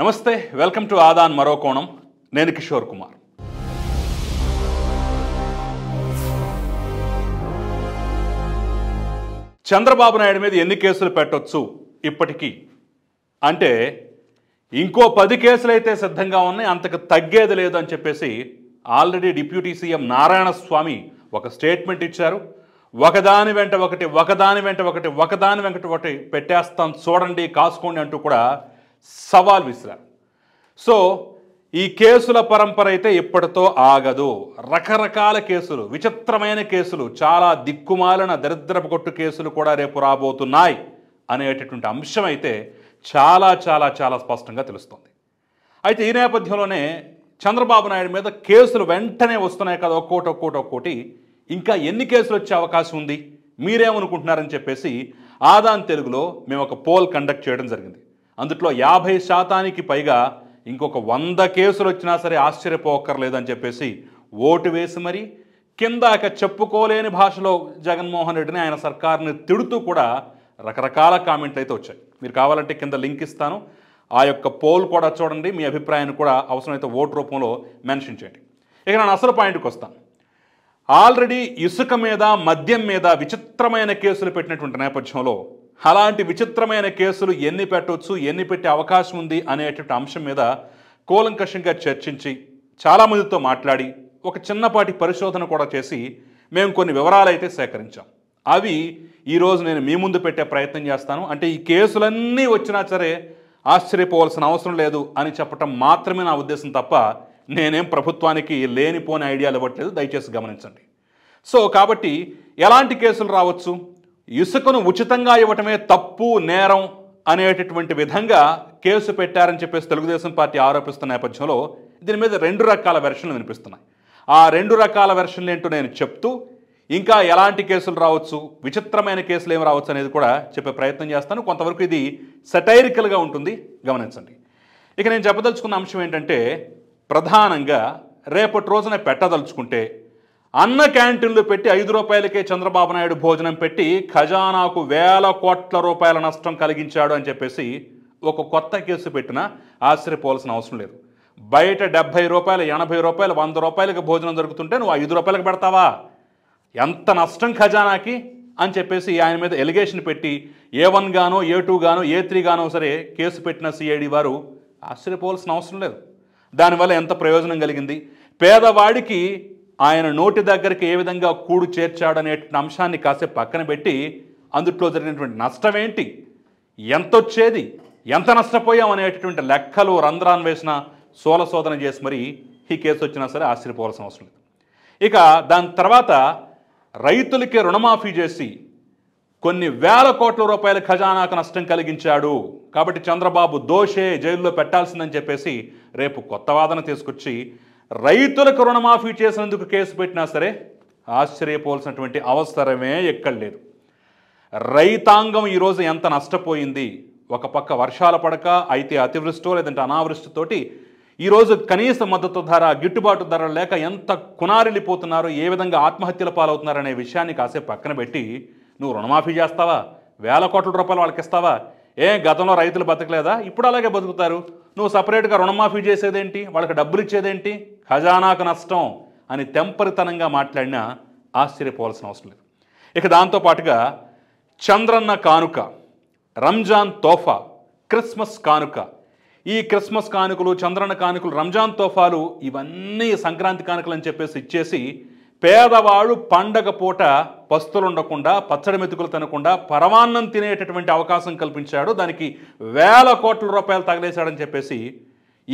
నమస్తే welcome to ఆదాన్ మరో కోణం నేను కిషోర్ కుమార్ చంద్రబాబు నాయుడు మీద ఎన్ని కేసులు పెట్టొచ్చు ఇప్పటికీ అంటే ఇంకో పది కేసులు అయితే సిద్ధంగా ఉన్నాయి అంతకు తగ్గేది లేదు అని చెప్పేసి already deputy CM Narayana Swamy ఒక స్టేట్మెంట్ ఇచ్చారు ఒకదాని వెంట ఒకటి ఒకదాని వెంట ఒకటి ఒకదాని వెంట ఒకటి పెట్టేస్తాం చూడండి కాసుకోండి అంటూ కూడా సవాల్ విసిరారు సో ఈ కేసుల పరంపర అయితే ఇప్పటితో ఆగదు రకరకాల కేసులు విచిత్రమైన కేసులు చాలా దిక్కుమాలిన దరిద్రపు కొట్టు కేసులు కూడా రేపు రాబోతున్నాయి అనేటటువంటి అంశం అయితే చాలా చాలా చాలా స్పష్టంగా తెలుస్తుంది అయితే ఈ నేపథ్యంలోనే చంద్రబాబు నాయుడు మీద కేసులు వెంటనే వస్తున్నాయి కదా ఒక్కోటి ఒక్కోటి ఒక్కోటి ఇంకా ఎన్ని కేసులు వచ్చే అవకాశం ఉంది మీరేమనుకుంటున్నారని చెప్పేసి ఆదాన్ తెలుగులో మేము ఒక పోల్ కండక్ట్ చేయడం జరిగింది అందుట్లో యాభై శాతానికి పైగా ఇంకొక వంద కేసులు వచ్చినా సరే ఆశ్చర్యపోక్కర్లేదని చెప్పేసి ఓటు వేసి మరి కిందాక చెప్పుకోలేని భాషలో జగన్మోహన్ రెడ్డిని ఆయన సర్కారుని తిడుతూ కూడా రకరకాల కామెంట్లు అయితే వచ్చాయి మీరు కావాలంటే కింద లింక్ ఇస్తాను ఆ యొక్క పోల్ కూడా చూడండి మీ అభిప్రాయాన్ని కూడా అవసరమైతే ఓటు రూపంలో మెన్షన్ చేయండి ఇక నేను అసలు పాయింట్కి వస్తాను ఆల్రెడీ ఇసుక మీద మద్యం మీద విచిత్రమైన కేసులు పెట్టినటువంటి నేపథ్యంలో అలాంటి విచిత్రమైన కేసులు ఎన్ని పెట్టవచ్చు ఎన్ని పెట్టే అవకాశం ఉంది అనేటువంటి అంశం మీద కూలంకషంగా చర్చించి చాలామందితో మాట్లాడి ఒక చిన్నపాటి పరిశోధన కూడా చేసి మేము కొన్ని వివరాలు అయితే సేకరించాం అవి ఈరోజు నేను మీ ముందు పెట్టే ప్రయత్నం చేస్తాను అంటే ఈ కేసులన్నీ వచ్చినా సరే ఆశ్చర్యపోవాల్సిన అవసరం లేదు అని చెప్పటం మాత్రమే నా ఉద్దేశం తప్ప నేనేం ప్రభుత్వానికి లేనిపోని ఐడియాలు ఇవ్వట్లేదు దయచేసి గమనించండి సో కాబట్టి ఎలాంటి కేసులు రావచ్చు ఇసుకను ఉచితంగా ఇవ్వటమే తప్పు నేరం అనేటటువంటి విధంగా కేసు పెట్టారని చెప్పేసి తెలుగుదేశం పార్టీ ఆరోపిస్తున్న నేపథ్యంలో దీని మీద రెండు రకాల వెర్షన్లు వినిపిస్తున్నాయి ఆ రెండు రకాల వెర్షన్లు ఏంటో నేను చెప్తూ ఇంకా ఎలాంటి కేసులు రావచ్చు విచిత్రమైన కేసులు ఏమి రావచ్చు అనేది కూడా చెప్పే ప్రయత్నం చేస్తాను కొంతవరకు ఇది సెటైరికల్గా ఉంటుంది గమనించండి ఇక నేను చెప్పదలుచుకున్న అంశం ఏంటంటే ప్రధానంగా రేపటి రోజున పెట్టదలుచుకుంటే అన్న క్యాంటీన్లు పెట్టి ఐదు రూపాయలకే చంద్రబాబు నాయుడు భోజనం పెట్టి ఖజానాకు వేల కోట్ల రూపాయల నష్టం కలిగించాడు అని చెప్పేసి ఒక కొత్త కేసు పెట్టినా ఆశ్చర్యపోవాల్సిన అవసరం లేదు బయట డెబ్బై రూపాయలు ఎనభై రూపాయలు వంద రూపాయలకి భోజనం దొరుకుతుంటే నువ్వు ఐదు రూపాయలకు పెడతావా ఎంత నష్టం ఖజానాకి అని చెప్పేసి ఆయన మీద ఎలిగేషన్ పెట్టి ఏ వన్ గానో ఏ టూ గానో ఏ త్రీ గానో సరే కేసు పెట్టిన సిఐడి వారు ఆశ్చర్యపోవాల్సిన అవసరం లేదు దానివల్ల ఎంత ప్రయోజనం కలిగింది పేదవాడికి ఆయన నోటి దగ్గరికి ఏ విధంగా కూడు చేర్చాడనే అంశాన్ని కాసేపు పక్కన పెట్టి అందుట్లో జరిగినటువంటి నష్టం ఏంటి ఎంత వచ్చేది ఎంత నష్టపోయాం అనేటటువంటి లెక్కలు వేసిన సోల శోధన చేసి మరి ఈ కేసు వచ్చినా సరే ఆశ్చర్యపోవాల్సిన అవసరం లేదు ఇక దాని తర్వాత రైతులకి రుణమాఫీ చేసి కొన్ని వేల కోట్ల రూపాయల ఖజానాకు నష్టం కలిగించాడు కాబట్టి చంద్రబాబు దోషే జైల్లో పెట్టాల్సిందని చెప్పేసి రేపు కొత్త వాదన తీసుకొచ్చి రైతులకు రుణమాఫీ చేసినందుకు కేసు పెట్టినా సరే ఆశ్చర్యపోవాల్సినటువంటి అవసరమే ఎక్కడ లేదు రైతాంగం ఈరోజు ఎంత నష్టపోయింది ఒక పక్క వర్షాలు పడక అయితే అతివృష్టితో లేదంటే అనావృష్టితోటి ఈరోజు కనీస మద్దతు ధర గిట్టుబాటు ధర లేక ఎంత కునారిల్లిపోతున్నారో ఏ విధంగా ఆత్మహత్యల పాలవుతున్నారనే విషయాన్ని కాసేపు పక్కన పెట్టి నువ్వు రుణమాఫీ చేస్తావా వేల కోట్ల రూపాయలు వాళ్ళకి ఇస్తావా ఏ గతంలో రైతులు బతకలేదా ఇప్పుడు అలాగే బతుకుతారు నువ్వు సపరేట్గా రుణమాఫీ చేసేదేంటి వాళ్ళకి డబ్బులు ఇచ్చేదేంటి ఖజానాకు నష్టం అని తెంపరితనంగా మాట్లాడినా ఆశ్చర్యపోవాల్సిన అవసరం లేదు ఇక దాంతోపాటుగా చంద్రన్న కానుక రంజాన్ తోఫా క్రిస్మస్ కానుక ఈ క్రిస్మస్ కానుకలు చంద్రన్న కానుకలు రంజాన్ తోఫాలు ఇవన్నీ సంక్రాంతి కానుకలు అని చెప్పేసి ఇచ్చేసి పేదవాడు పండగ పూట పస్తులుండకుండా పచ్చడి మెతుకులు తినకుండా పరమాన్నం తినేటటువంటి అవకాశం కల్పించాడు దానికి వేల కోట్ల రూపాయలు తగిలేశాడని చెప్పేసి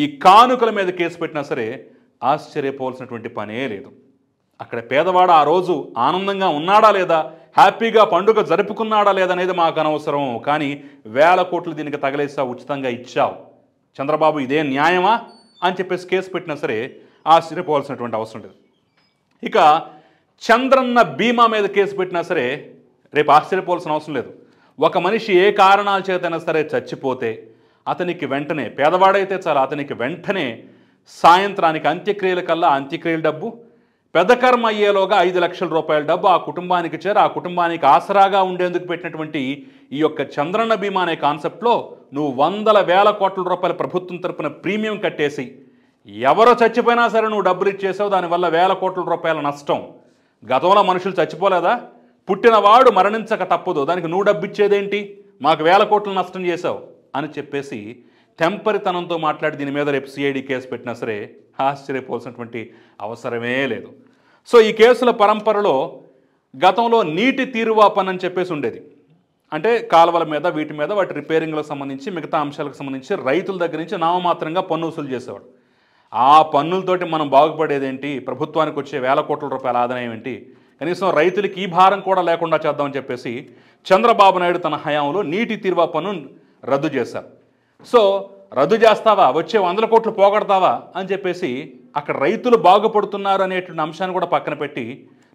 ఈ కానుకల మీద కేసు పెట్టినా సరే ఆశ్చర్యపోవలసినటువంటి పనే లేదు అక్కడ పేదవాడు ఆ రోజు ఆనందంగా ఉన్నాడా లేదా హ్యాపీగా పండుగ జరుపుకున్నాడా లేదనేది మాకు అనవసరం కానీ వేల కోట్లు దీనికి తగలేసా ఉచితంగా ఇచ్చావు చంద్రబాబు ఇదే న్యాయమా అని చెప్పేసి కేసు పెట్టినా సరే ఆశ్చర్యపోవాల్సినటువంటి అవసరం లేదు ఇక చంద్రన్న బీమా మీద కేసు పెట్టినా సరే రేపు ఆశ్చర్యపోవాల్సిన అవసరం లేదు ఒక మనిషి ఏ కారణాల చేతైనా సరే చచ్చిపోతే అతనికి వెంటనే పేదవాడైతే చాలు అతనికి వెంటనే సాయంత్రానికి అంత్యక్రియల కల్లా అంత్యక్రియల డబ్బు పెదకర్మ అయ్యేలోగా ఐదు లక్షల రూపాయల డబ్బు ఆ కుటుంబానికి చేరి ఆ కుటుంబానికి ఆసరాగా ఉండేందుకు పెట్టినటువంటి ఈ యొక్క చంద్రన్న బీమా అనే కాన్సెప్ట్లో నువ్వు వందల వేల కోట్ల రూపాయల ప్రభుత్వం తరపున ప్రీమియం కట్టేసి ఎవరు చచ్చిపోయినా సరే నువ్వు డబ్బులు ఇచ్చేసావు దానివల్ల వేల కోట్ల రూపాయల నష్టం గతంలో మనుషులు చచ్చిపోలేదా పుట్టినవాడు మరణించక తప్పదు దానికి నువ్వు డబ్బు ఇచ్చేదేంటి మాకు వేల కోట్లు నష్టం చేశావు అని చెప్పేసి తెంపరితనంతో మాట్లాడి దీని మీద రేపు సిఐడి కేసు పెట్టినా సరే ఆశ్చర్యపోవలసినటువంటి అవసరమే లేదు సో ఈ కేసుల పరంపరలో గతంలో నీటి తీరువా పని అని చెప్పేసి ఉండేది అంటే కాలువల మీద వీటి మీద వాటి రిపేరింగ్లకు సంబంధించి మిగతా అంశాలకు సంబంధించి రైతుల దగ్గర నుంచి నామమాత్రంగా పన్ను వసూలు చేసేవాడు ఆ పన్నులతోటి మనం బాగుపడేది ఏంటి ప్రభుత్వానికి వచ్చే వేల కోట్ల రూపాయల ఆదాయం ఏంటి కనీసం రైతులకి ఈ భారం కూడా లేకుండా చేద్దామని చెప్పేసి చంద్రబాబు నాయుడు తన హయాంలో నీటి తీర్వా పన్ను రద్దు చేశారు సో రద్దు చేస్తావా వచ్చే వందల కోట్లు పోగొడతావా అని చెప్పేసి అక్కడ రైతులు బాగుపడుతున్నారు అనేటువంటి అంశాన్ని కూడా పక్కన పెట్టి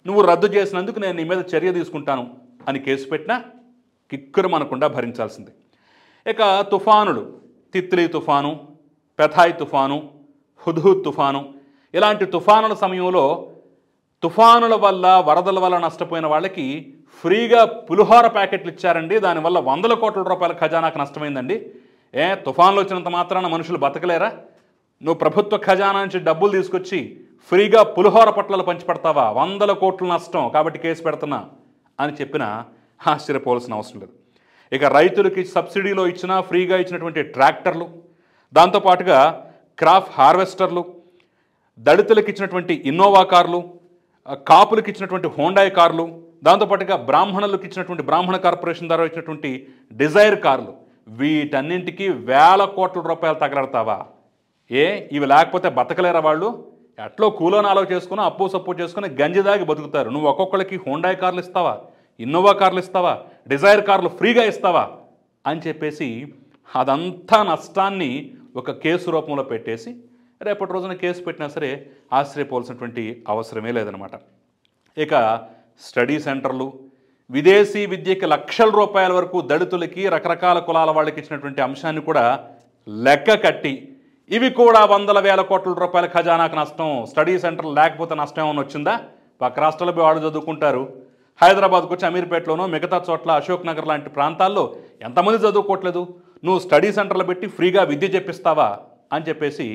నువ్వు రద్దు చేసినందుకు నేను నీ మీద చర్య తీసుకుంటాను అని కేసు పెట్టినా కిక్కురు అనకుండా భరించాల్సిందే ఇక తుఫానులు తిత్లీ తుఫాను పెథాయ్ తుఫాను హుద్హు తుఫాను ఇలాంటి తుఫానుల సమయంలో తుఫానుల వల్ల వరదల వల్ల నష్టపోయిన వాళ్ళకి ఫ్రీగా పులిహోర ప్యాకెట్లు ఇచ్చారండి దానివల్ల వందల కోట్ల రూపాయల ఖజానాకు నష్టమైందండి ఏ తుఫాన్లు వచ్చినంత మాత్రాన మనుషులు బతకలేరా నువ్వు ప్రభుత్వ ఖజానా నుంచి డబ్బులు తీసుకొచ్చి ఫ్రీగా పులిహోర పట్లలు పంచిపెడతావా వందల కోట్ల నష్టం కాబట్టి కేసు పెడుతున్నా అని చెప్పిన ఆశ్చర్యపోవాల్సిన అవసరం లేదు ఇక రైతులకి సబ్సిడీలో ఇచ్చినా ఫ్రీగా ఇచ్చినటువంటి ట్రాక్టర్లు దాంతోపాటుగా క్రాప్ హార్వెస్టర్లు దళితులకు ఇచ్చినటువంటి ఇన్నోవా కార్లు కాపులకు ఇచ్చినటువంటి హోండాయ్ కార్లు దాంతోపాటుగా బ్రాహ్మణులకు ఇచ్చినటువంటి బ్రాహ్మణ కార్పొరేషన్ ద్వారా ఇచ్చినటువంటి డిజైర్ కార్లు వీటన్నింటికి వేల కోట్ల రూపాయలు తగలడతావా ఏ ఇవి లేకపోతే బతకలేరా వాళ్ళు ఎట్లో కూలో నాలో చేసుకుని అప్పు సప్పు చేసుకుని గంజి దాగి బతుకుతారు నువ్వు ఒక్కొక్కరికి హోండాయ్ కార్లు ఇస్తావా ఇన్నోవా కార్లు ఇస్తావా డిజైర్ కార్లు ఫ్రీగా ఇస్తావా అని చెప్పేసి అదంతా నష్టాన్ని ఒక కేసు రూపంలో పెట్టేసి రేపటి రోజున కేసు పెట్టినా సరే ఆశ్చర్యపోవాల్సినటువంటి అవసరమే లేదనమాట ఇక స్టడీ సెంటర్లు విదేశీ విద్యకి లక్షల రూపాయల వరకు దళితులకి రకరకాల కులాల వాళ్ళకి ఇచ్చినటువంటి అంశాన్ని కూడా లెక్క కట్టి ఇవి కూడా వందల వేల కోట్ల రూపాయల ఖజానాకు నష్టం స్టడీ సెంటర్ లేకపోతే నష్టం ఏమైనా వచ్చిందా పక్క రాష్ట్రాలపై వాళ్ళు చదువుకుంటారు హైదరాబాద్కు వచ్చి అమీర్పేటలోనో మిగతా చోట్ల అశోక్ నగర్ లాంటి ప్రాంతాల్లో ఎంతమంది చదువుకోవట్లేదు నువ్వు స్టడీ సెంటర్లు పెట్టి ఫ్రీగా విద్య చెప్పిస్తావా అని చెప్పేసి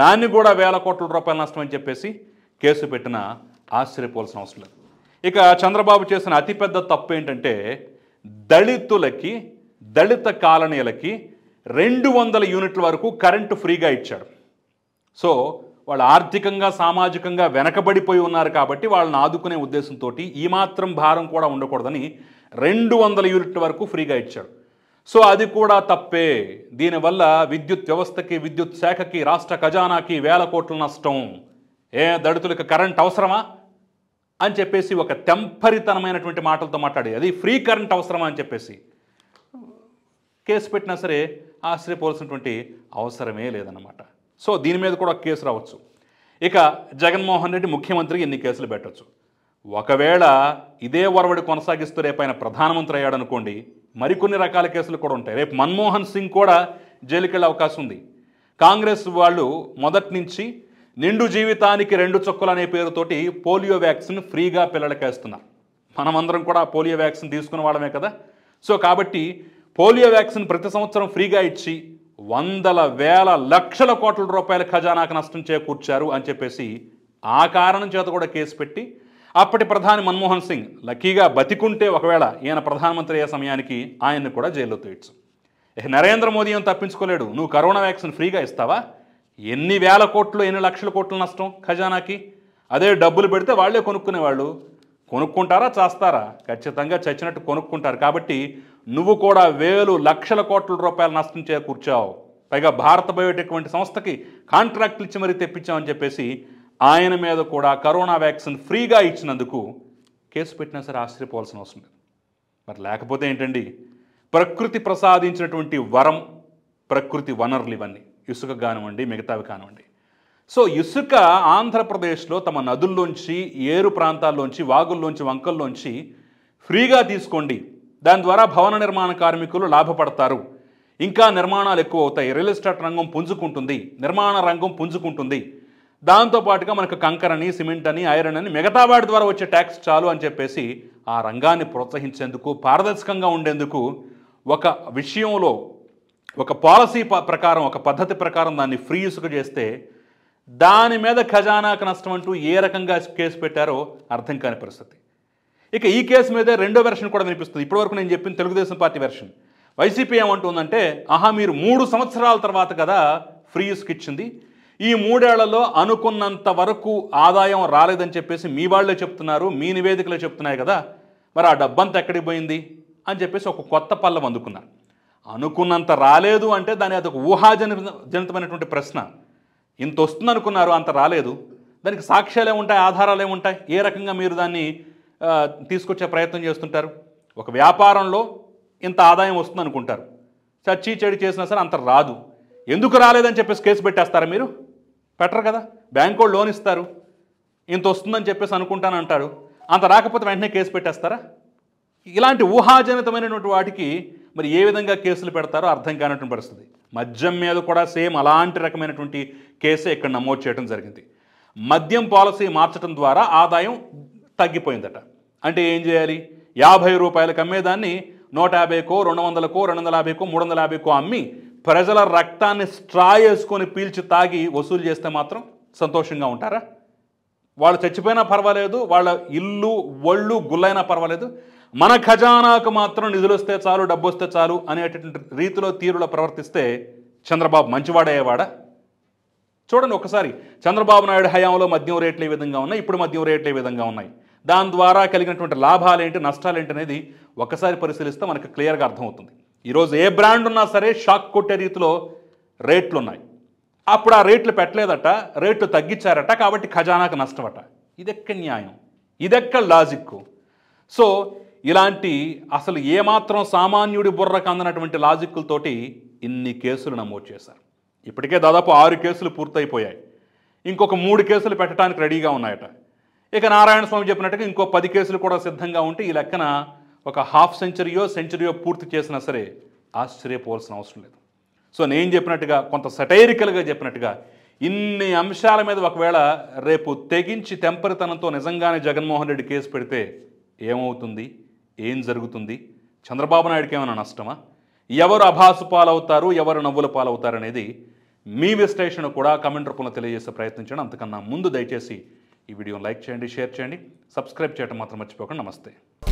దాన్ని కూడా వేల కోట్ల రూపాయల నష్టం అని చెప్పేసి కేసు పెట్టిన ఆశ్చర్యపోవాల్సిన అవసరం లేదు ఇక చంద్రబాబు చేసిన అతిపెద్ద తప్పు ఏంటంటే దళితులకి దళిత కాలనీలకి రెండు వందల యూనిట్ల వరకు కరెంటు ఫ్రీగా ఇచ్చాడు సో వాళ్ళు ఆర్థికంగా సామాజికంగా వెనకబడిపోయి ఉన్నారు కాబట్టి వాళ్ళని ఆదుకునే ఉద్దేశంతో ఈ మాత్రం భారం కూడా ఉండకూడదని రెండు వందల యూనిట్ల వరకు ఫ్రీగా ఇచ్చాడు సో అది కూడా తప్పే దీనివల్ల విద్యుత్ వ్యవస్థకి విద్యుత్ శాఖకి రాష్ట్ర ఖజానాకి వేల కోట్ల నష్టం ఏ దళితులకి కరెంట్ అవసరమా అని చెప్పేసి ఒక తెంపరితనమైనటువంటి మాటలతో మాట్లాడి అది ఫ్రీ కరెంట్ అవసరమా అని చెప్పేసి కేసు పెట్టినా సరే ఆశ్చర్యపోవాల్సినటువంటి అవసరమే లేదన్నమాట సో దీని మీద కూడా కేసు రావచ్చు ఇక జగన్మోహన్ రెడ్డి ముఖ్యమంత్రికి ఇన్ని కేసులు పెట్టచ్చు ఒకవేళ ఇదే వరవడి కొనసాగిస్తూ రేపైన ప్రధానమంత్రి అయ్యాడనుకోండి మరికొన్ని రకాల కేసులు కూడా ఉంటాయి రేపు మన్మోహన్ సింగ్ కూడా జైలుకి వెళ్ళే అవకాశం ఉంది కాంగ్రెస్ వాళ్ళు మొదటి నుంచి నిండు జీవితానికి రెండు చొక్కులు అనే పేరుతోటి పోలియో వ్యాక్సిన్ ఫ్రీగా పిల్లలకి వేస్తున్నారు మనమందరం కూడా పోలియో వ్యాక్సిన్ తీసుకున్న వాళ్ళమే కదా సో కాబట్టి పోలియో వ్యాక్సిన్ ప్రతి సంవత్సరం ఫ్రీగా ఇచ్చి వందల వేల లక్షల కోట్ల రూపాయల ఖజానాకు నష్టం చేకూర్చారు అని చెప్పేసి ఆ కారణం చేత కూడా కేసు పెట్టి అప్పటి ప్రధాని మన్మోహన్ సింగ్ లక్కీగా బతికుంటే ఒకవేళ ఈయన ప్రధానమంత్రి అయ్యే సమయానికి ఆయన్ను కూడా జైల్లో తీయచ్చు నరేంద్ర మోదీ ఏం తప్పించుకోలేడు నువ్వు కరోనా వ్యాక్సిన్ ఫ్రీగా ఇస్తావా ఎన్ని వేల కోట్లు ఎన్ని లక్షల కోట్లు నష్టం ఖజానాకి అదే డబ్బులు పెడితే వాళ్లే కొనుక్కునేవాళ్ళు కొనుక్కుంటారా చేస్తారా ఖచ్చితంగా చచ్చినట్టు కొనుక్కుంటారు కాబట్టి నువ్వు కూడా వేలు లక్షల కోట్ల రూపాయలు నష్టం చేకూర్చావు పైగా భారత బయోటెక్ వంటి సంస్థకి కాంట్రాక్ట్లు ఇచ్చి మరీ తెప్పించామని చెప్పేసి ఆయన మీద కూడా కరోనా వ్యాక్సిన్ ఫ్రీగా ఇచ్చినందుకు కేసు పెట్టినా సరే ఆశ్చర్యపోవాల్సిన అవసరం లేదు మరి లేకపోతే ఏంటండి ప్రకృతి ప్రసాదించినటువంటి వరం ప్రకృతి వనరులు ఇవన్నీ ఇసుక కానివ్వండి మిగతావి కానివ్వండి సో ఇసుక ఆంధ్రప్రదేశ్లో తమ నదుల్లోంచి ఏరు ప్రాంతాల్లోంచి వాగుల్లోంచి వంకల్లోంచి ఫ్రీగా తీసుకోండి దాని ద్వారా భవన నిర్మాణ కార్మికులు లాభపడతారు ఇంకా నిర్మాణాలు ఎక్కువ అవుతాయి రియల్ ఎస్టేట్ రంగం పుంజుకుంటుంది నిర్మాణ రంగం పుంజుకుంటుంది దాంతోపాటుగా మనకు అని సిమెంట్ అని ఐరన్ అని మిగతా వాటి ద్వారా వచ్చే ట్యాక్స్ చాలు అని చెప్పేసి ఆ రంగాన్ని ప్రోత్సహించేందుకు పారదర్శకంగా ఉండేందుకు ఒక విషయంలో ఒక పాలసీ ప్రకారం ఒక పద్ధతి ప్రకారం దాన్ని ఫ్రీ ఇసుక చేస్తే దాని మీద ఖజానాకు నష్టం అంటూ ఏ రకంగా కేసు పెట్టారో అర్థం కాని పరిస్థితి ఇక ఈ కేసు మీదే రెండో వెర్షన్ కూడా వినిపిస్తుంది ఇప్పటివరకు నేను చెప్పిన తెలుగుదేశం పార్టీ వెర్షన్ వైసీపీ ఏమంటుందంటే ఆహా మీరు మూడు సంవత్సరాల తర్వాత కదా ఫ్రీ ఇసుక ఇచ్చింది ఈ మూడేళ్లలో అనుకున్నంత వరకు ఆదాయం రాలేదని చెప్పేసి మీ వాళ్ళే చెప్తున్నారు మీ నివేదికలే చెప్తున్నాయి కదా మరి ఆ డబ్బంతా ఎక్కడికి పోయింది అని చెప్పేసి ఒక కొత్త పల్లం అందుకున్నారు అనుకున్నంత రాలేదు అంటే దాని అదొక ఊహాజన జనితమైనటువంటి ప్రశ్న ఇంత వస్తుంది అనుకున్నారు అంత రాలేదు దానికి సాక్ష్యాలు ఏముంటాయి ఆధారాలు ఏముంటాయి ఏ రకంగా మీరు దాన్ని తీసుకొచ్చే ప్రయత్నం చేస్తుంటారు ఒక వ్యాపారంలో ఇంత ఆదాయం వస్తుంది అనుకుంటారు చచ్చి చెడు చేసినా సరే అంత రాదు ఎందుకు రాలేదని చెప్పేసి కేసు పెట్టేస్తారా మీరు పెట్టరు కదా బ్యాంకు లోన్ ఇస్తారు ఇంత వస్తుందని చెప్పేసి అనుకుంటాను అంటారు అంత రాకపోతే వెంటనే కేసు పెట్టేస్తారా ఇలాంటి ఊహాజనితమైనటువంటి వాటికి మరి ఏ విధంగా కేసులు పెడతారో అర్థం కానటువంటి పరిస్థితి మద్యం మీద కూడా సేమ్ అలాంటి రకమైనటువంటి కేసే ఇక్కడ నమోదు చేయడం జరిగింది మద్యం పాలసీ మార్చడం ద్వారా ఆదాయం తగ్గిపోయిందట అంటే ఏం చేయాలి యాభై రూపాయలకు అమ్మేదాన్ని నూట యాభైకో రెండు వందలకో రెండు వందల యాభైకో మూడు వందల యాభైకో అమ్మి ప్రజల రక్తాన్ని స్ట్రా చేసుకొని పీల్చి తాగి వసూలు చేస్తే మాత్రం సంతోషంగా ఉంటారా వాళ్ళు చచ్చిపోయినా పర్వాలేదు వాళ్ళ ఇల్లు ఒళ్ళు గుళ్ళైనా పర్వాలేదు మన ఖజానాకు మాత్రం నిధులు వస్తే చాలు డబ్బు వస్తే చాలు అనేటటువంటి రీతిలో తీరులో ప్రవర్తిస్తే చంద్రబాబు మంచివాడయ్యేవాడా చూడండి ఒకసారి చంద్రబాబు నాయుడు హయాంలో మద్యం రేట్లు ఏ విధంగా ఉన్నాయి ఇప్పుడు మద్యం రేట్లు ఏ విధంగా ఉన్నాయి దాని ద్వారా కలిగినటువంటి లాభాలేంటి నష్టాలేంటి అనేది ఒకసారి పరిశీలిస్తే మనకు క్లియర్గా అర్థమవుతుంది ఈరోజు ఏ బ్రాండ్ ఉన్నా సరే షాక్ కొట్టే రీతిలో రేట్లు ఉన్నాయి అప్పుడు ఆ రేట్లు పెట్టలేదట రేట్లు తగ్గించారట కాబట్టి ఖజానాకు నష్టమట ఇదెక్క న్యాయం ఇదెక్క లాజిక్ సో ఇలాంటి అసలు ఏమాత్రం సామాన్యుడి బుర్రకు అందనటువంటి లాజిక్లతోటి ఇన్ని కేసులు నమోదు చేశారు ఇప్పటికే దాదాపు ఆరు కేసులు పూర్తయిపోయాయి ఇంకొక మూడు కేసులు పెట్టడానికి రెడీగా ఉన్నాయట ఇక నారాయణ స్వామి చెప్పినట్టుగా ఇంకో పది కేసులు కూడా సిద్ధంగా ఉంటే ఈ లెక్కన ఒక హాఫ్ సెంచరీయో సెంచరీయో పూర్తి చేసినా సరే ఆశ్చర్యపోవాల్సిన అవసరం లేదు సో నేను చెప్పినట్టుగా కొంత సెటైరికల్గా చెప్పినట్టుగా ఇన్ని అంశాల మీద ఒకవేళ రేపు తెగించి తెంపరితనంతో నిజంగానే జగన్మోహన్ రెడ్డి కేసు పెడితే ఏమవుతుంది ఏం జరుగుతుంది చంద్రబాబు నాయుడికి ఏమైనా నష్టమా ఎవరు అభాసు పాలవుతారు ఎవరు నవ్వుల పాలవుతారు అనేది మీ విశ్లేషణ కూడా కమెంట్ రూపంలో తెలియజేసే ప్రయత్నించండి అంతకన్నా ముందు దయచేసి ఈ వీడియో లైక్ చేయండి షేర్ చేయండి సబ్స్క్రైబ్ చేయడం మాత్రం మర్చిపోకండి నమస్తే